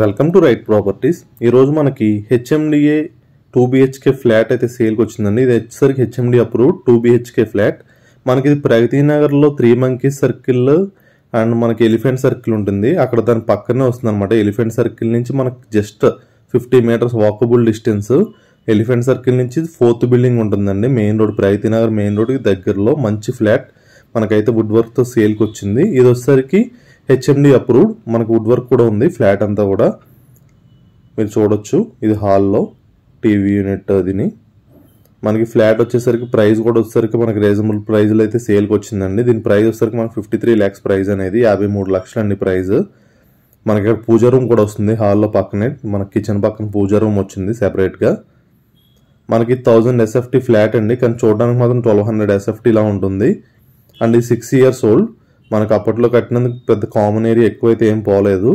welcome to right properties ఈరోజు మనకి HMDA two BHK flat అయితే సేల్కి వచ్చిందండి ఇది వచ్చేసరికి HMD approved two BHK flat మనకి ఇది నగర్లో త్రీ మంకీ సర్కిల్ అండ్ మనకి ఎలిఫెంట్ సర్కిల్ ఉంటుంది అక్కడ దాని పక్కనే వస్తుంది అనమాట ఎలిఫెంట్ సర్కిల్ నుంచి మనకు just fifty metres walkable distance elephant circle నుంచి ఫోర్త్ బిల్డింగ్ ఉంటుందండి main road Pragati Nagar main రోడ్కి దగ్గరలో మంచి ఫ్లాట్ మనకైతే వుడ్ వర్క్తో సేల్కి వచ్చింది ఇది వచ్చేసరికి హెచ్ఎండి అప్రూవ్డ్ మనకు వుడ్ వర్క్ కూడా ఉంది ఫ్లాట్ అంతా కూడా మీరు చూడొచ్చు ఇది హాల్లో టీవీ యూనిట్ అదిని మనకి ఫ్లాట్ వచ్చేసరికి ప్రైస్ కూడా వచ్చేసరికి మనకి రీజనబుల్ ప్రైజ్లో అయితే సేల్కి వచ్చిందండి దీని ప్రైస్ వచ్చేసరికి మనకి ఫిఫ్టీ త్రీ ల్యాక్స్ ప్రైజ్ అనేది యాభై మూడు లక్షలు అండి ప్రైజ్ మనకి ఇక్కడ పూజ రూమ్ కూడా వస్తుంది హాల్లో పక్కనే మన కిచెన్ పక్కన పూజ రూమ్ వచ్చింది సెపరేట్గా మనకి థౌజండ్ ఎస్ఎఫ్టీ ఫ్లాట్ అండి కానీ చూడడానికి మాత్రం ట్వెల్వ్ హండ్రెడ్ ఎస్ఎఫ్టీ ఇలా ఉంటుంది అండ్ ఇది సిక్స్ ఇయర్స్ ఓల్డ్ మనకు అప్పట్లో కట్టినందుకు పెద్ద కామన్ ఏరియా ఎక్కువైతే ఏం పోలేదు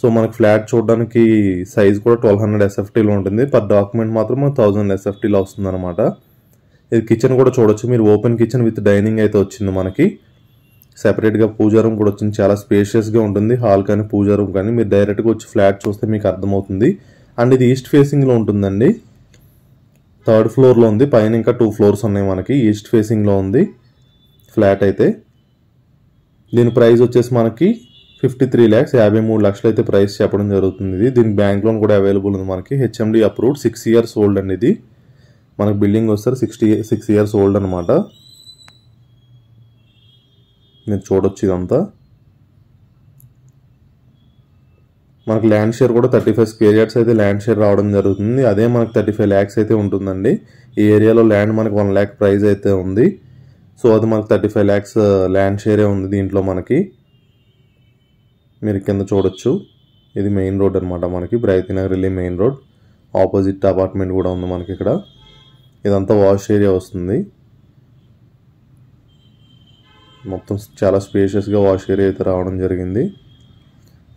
సో మనకు ఫ్లాట్ చూడడానికి సైజ్ కూడా ట్వెల్వ్ హండ్రెడ్ ఎస్ఎఫ్టీలో ఉంటుంది పర్ డాక్యుమెంట్ మాత్రం మనకు థౌజండ్ ఎస్ఎఫ్టీలో వస్తుంది అనమాట ఇది కిచెన్ కూడా చూడొచ్చు మీరు ఓపెన్ కిచెన్ విత్ డైనింగ్ అయితే వచ్చింది మనకి సెపరేట్గా పూజా రూమ్ కూడా వచ్చింది చాలా స్పేషియస్గా ఉంటుంది హాల్ కానీ పూజా రూమ్ కానీ మీరు డైరెక్ట్గా వచ్చి ఫ్లాట్ చూస్తే మీకు అర్థమవుతుంది అండ్ ఇది ఈస్ట్ ఫేసింగ్లో ఉంటుందండి థర్డ్ ఫ్లోర్లో ఉంది పైన ఇంకా టూ ఫ్లోర్స్ ఉన్నాయి మనకి ఈస్ట్ ఫేసింగ్లో ఉంది ఫ్లాట్ అయితే దీని ప్రైస్ వచ్చేసి మనకి ఫిఫ్టీ త్రీ ల్యాక్స్ యాభై మూడు లక్షలు అయితే ప్రైస్ చెప్పడం జరుగుతుంది ఇది దీని బ్యాంక్ లోన్ కూడా అవైలబుల్ ఉంది మనకి HMD approved six years old అండి ఇది మనకు బిల్డింగ్ వస్తారు సిక్స్టీ సిక్స్ ఇయర్స్ ఓల్డ్ అనమాట మీరు చూడొచ్చు ఇదంతా మనకు ల్యాండ్ షేర్ కూడా థర్టీ ఫైవ్ స్క్వేర్ యార్డ్స్ అయితే ల్యాండ్ షేర్ రావడం జరుగుతుంది అదే మనకు థర్టీ ఫైవ్ ల్యాక్స్ అయితే ఉంటుందండి ఈ ఏరియాలో ల్యాండ్ మనకు వన్ ల్యాక్ ప్రైజ్ అయితే ఉంది సో అది మనకు థర్టీ ఫైవ్ ల్యాక్స్ ల్యాండ్ షేరే ఉంది దీంట్లో మనకి మీరు కింద చూడొచ్చు ఇది మెయిన్ రోడ్ అనమాట మనకి బ్రైతి నగర్ వెళ్ళి మెయిన్ రోడ్ ఆపోజిట్ అపార్ట్మెంట్ కూడా ఉంది మనకి ఇక్కడ ఇదంతా వాష్ ఏరియా వస్తుంది మొత్తం చాలా స్పేషియస్గా వాష్ ఏరియా అయితే రావడం జరిగింది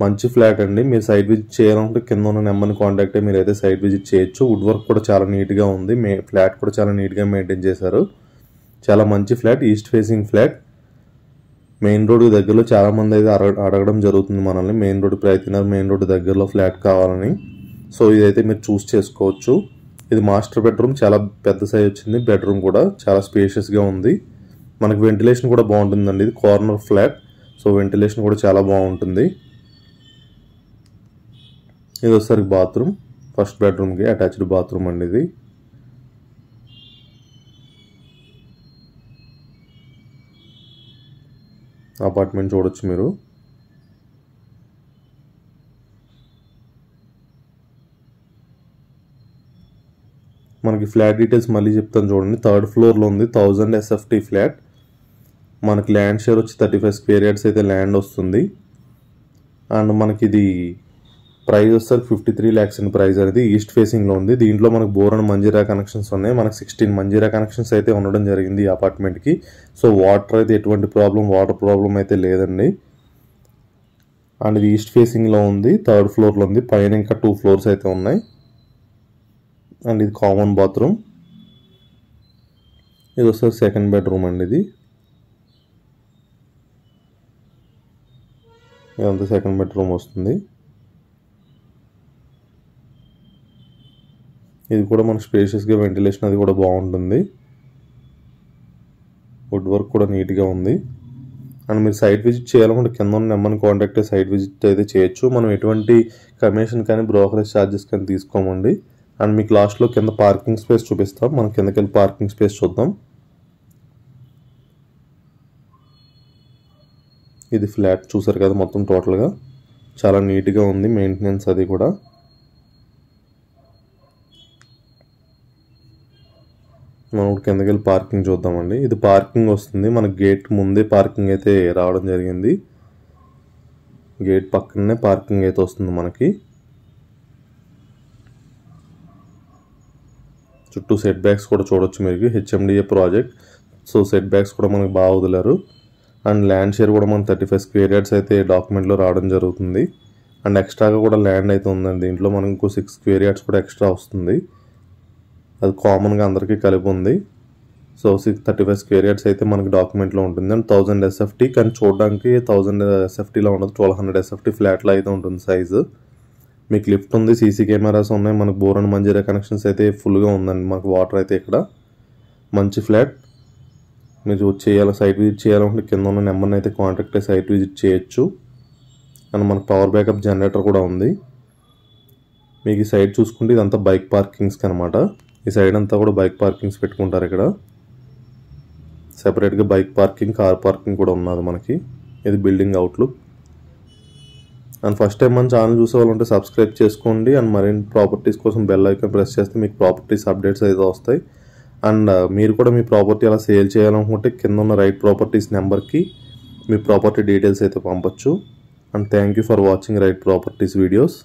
మంచి ఫ్లాట్ అండి మీరు సైట్ విజిట్ చేయాలంటే కింద ఉన్న నెంబర్ని కాంటాక్ట్ అయ్యి అయితే సైట్ విజిట్ చేయొచ్చు వుడ్ వర్క్ కూడా చాలా నీట్గా ఉంది మే ఫ్లాట్ కూడా చాలా నీట్గా మెయింటైన్ చేశారు చాలా మంచి flat east facing flat main road దగ్గరలో చాలామంది అయితే అడగడం జరుగుతుంది మనల్ని మెయిన్ రోడ్ ప్రయత్నార్ మెయిన్ రోడ్ దగ్గరలో ఫ్లాట్ కావాలని సో ఇదైతే మీరు చూస్ చేసుకోవచ్చు ఇది మాస్టర్ బెడ్రూమ్ చాలా పెద్ద సైజ్ వచ్చింది బెడ్రూమ్ కూడా చాలా స్పేషియస్గా ఉంది మనకు వెంటిలేషన్ కూడా బాగుంటుందండి ఇది కార్నర్ ఫ్లాట్ సో వెంటిలేషన్ కూడా చాలా బాగుంటుంది ఇది ఒకసారి బాత్రూమ్ ఫస్ట్ బెడ్రూమ్కి అటాచ్డ్ బాత్రూమ్ అండి ఇది అపార్ట్మెంట్ చూడొచ్చు మీరు మనకి ఫ్లాట్ డీటెయిల్స్ మళ్ళీ చెప్తాను చూడండి థర్డ్ ఫ్లోర్లో ఉంది థౌజండ్ ఎస్ఎఫ్టీ ఫ్లాట్ మనకి ల్యాండ్ షేర్ వచ్చి థర్టీ ఫైవ్ స్క్వేర్ యార్డ్స్ అయితే ల్యాండ్ వస్తుంది అండ్ మనకి ఇది ప్రైజ్ వస్తుంది fifty three lakhs and price అనేది ఈస్ట్ ఫేసింగ్లో ఉంది దీంట్లో మనకు బోర్ అండ్ మంజీరా కనెక్షన్స్ ఉన్నాయి మనకు సిక్స్టీన్ మంజీరా కనెక్షన్స్ అయితే ఉండడం జరిగింది ఈ అపార్ట్మెంట్కి సో వాటర్ అయితే ఎటువంటి ప్రాబ్లం వాటర్ ప్రాబ్లం అయితే లేదండి అండ్ ఇది ఈస్ట్ ఫేసింగ్లో ఉంది థర్డ్ ఫ్లోర్లో ఉంది పైన ఇంకా టూ ఫ్లోర్స్ అయితే ఉన్నాయి అండ్ ఇది కామన్ బాత్రూమ్ ఇది వస్తుంది సెకండ్ బెడ్రూమ్ అండి ఇది ఇదంతా సెకండ్ బెడ్రూమ్ వస్తుంది ఇది కూడా మన స్పేషియస్గా వెంటిలేషన్ అది కూడా బాగుంటుంది వుడ్ వర్క్ కూడా నీట్గా ఉంది అండ్ మీరు సైట్ విజిట్ చేయాలంటే కింద ఉన్న నెంబర్ని కాంటాక్ట్ అయ్యి సైట్ విజిట్ అయితే చేయొచ్చు మనం ఎటువంటి కమిషన్ కానీ బ్రోకరేజ్ ఛార్జెస్ కానీ తీసుకోమండి అండ్ మీకు లాస్ట్లో కింద పార్కింగ్ స్పేస్ చూపిస్తాం మనం కిందకి వెళ్ళి పార్కింగ్ స్పేస్ చూద్దాం ఇది ఫ్లాట్ చూసారు కదా మొత్తం టోటల్గా చాలా నీట్గా ఉంది మెయింటెనెన్స్ అది కూడా మనం కిందకి వెళ్ళి పార్కింగ్ చూద్దామండి ఇది పార్కింగ్ వస్తుంది మన గేట్ ముందే పార్కింగ్ అయితే రావడం జరిగింది గేట్ పక్కనే పార్కింగ్ అయితే వస్తుంది మనకి చుట్టూ సెట్ బ్యాగ్స్ కూడా చూడొచ్చు మీరు HMDA project so setbacks కూడా మనకి బాగా వదిలారు అండ్ ల్యాండ్ షేర్ కూడా మనం థర్టీ ఫైవ్ స్క్వేర్ యార్డ్స్ అయితే డాక్యుమెంట్లో రావడం జరుగుతుంది అండ్ ఎక్స్ట్రాగా కూడా ల్యాండ్ అయితే ఉందండి దీంట్లో మనకు ఇంకో సిక్స్ స్క్వేర్ యార్డ్స్ కూడా ఎక్స్ట్రా వస్తుంది అది కామన్గా అందరికీ కలిపి ఉంది so six thirty five square yards అయితే మనకి డాక్యుమెంట్లో ఉంటుంది అండ్ థౌజండ్ ఎస్ఎఫ్టీ కానీ చూడడానికి థౌజండ్ ఎస్ఎఫ్టీలో ఉండదు ట్వెల్వ్ హండ్రెడ్ ఎస్ఎఫ్టీ ఫ్లాట్లో అయితే ఉంటుంది సైజు మీకు లిఫ్ట్ ఉంది సీసీ కెమెరాస్ ఉన్నాయి మనకు బోర్ అండ్ మంజీరా కనెక్షన్స్ అయితే ఫుల్గా ఉందండి మనకు వాటర్ అయితే ఇక్కడ మంచి ఫ్లాట్ మీరు చేయాలి సైట్ విజిట్ చేయాలంటే కింద ఉన్న నెంబర్ని అయితే కాంటాక్ట్ అయ్యి సైట్ విజిట్ చేయొచ్చు అండ్ మనకు పవర్ బ్యాకప్ జనరేటర్ కూడా ఉంది మీకు ఈ సైట్ చూసుకుంటే ఇదంతా బైక్ పార్కింగ్స్కి అనమాట ఈ సైడ్ అంతా కూడా బైక్ పార్కింగ్స్ పెట్టుకుంటారు ఇక్కడ సెపరేట్గా బైక్ పార్కింగ్ కార్ పార్కింగ్ కూడా ఉన్నది మనకి ఇది building outlook and first time మన ఛానల్ చూసే వాళ్ళు ఉంటే సబ్స్క్రైబ్ చేసుకోండి అండ్ మరి ప్రాపర్టీస్ కోసం బెల్ ఐకన్ ప్రెస్ చేస్తే మీకు ప్రాపర్టీస్ అప్డేట్స్ అయితే వస్తాయి అండ్ uh, మీరు కూడా మీ ప్రాపర్టీ అలా సేల్ చేయాలనుకుంటే కింద ఉన్న రైట్ ప్రాపర్టీస్ నెంబర్కి మీ ప్రాపర్టీ డీటెయిల్స్ అయితే పంపచ్చు and thank you for watching right properties videos